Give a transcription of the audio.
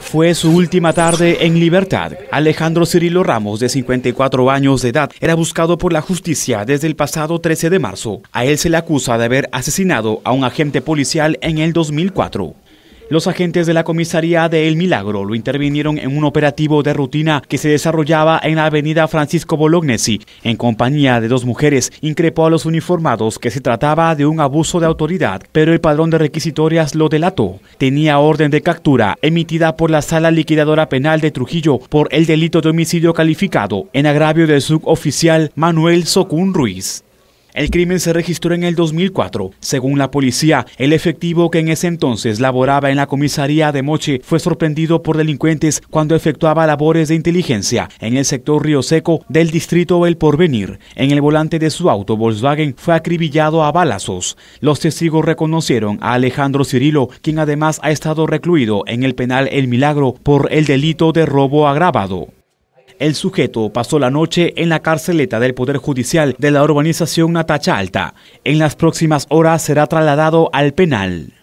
Fue su última tarde en libertad. Alejandro Cirilo Ramos, de 54 años de edad, era buscado por la justicia desde el pasado 13 de marzo. A él se le acusa de haber asesinado a un agente policial en el 2004. Los agentes de la comisaría de El Milagro lo intervinieron en un operativo de rutina que se desarrollaba en la avenida Francisco Bolognesi. En compañía de dos mujeres, increpó a los uniformados que se trataba de un abuso de autoridad, pero el padrón de requisitorias lo delató. Tenía orden de captura emitida por la Sala Liquidadora Penal de Trujillo por el delito de homicidio calificado en agravio del suboficial Manuel Socún Ruiz. El crimen se registró en el 2004. Según la policía, el efectivo que en ese entonces laboraba en la comisaría de Moche fue sorprendido por delincuentes cuando efectuaba labores de inteligencia en el sector Río Seco del distrito El Porvenir. En el volante de su auto Volkswagen fue acribillado a balazos. Los testigos reconocieron a Alejandro Cirilo, quien además ha estado recluido en el penal El Milagro por el delito de robo agravado. El sujeto pasó la noche en la carceleta del Poder Judicial de la urbanización Natacha Alta. En las próximas horas será trasladado al penal.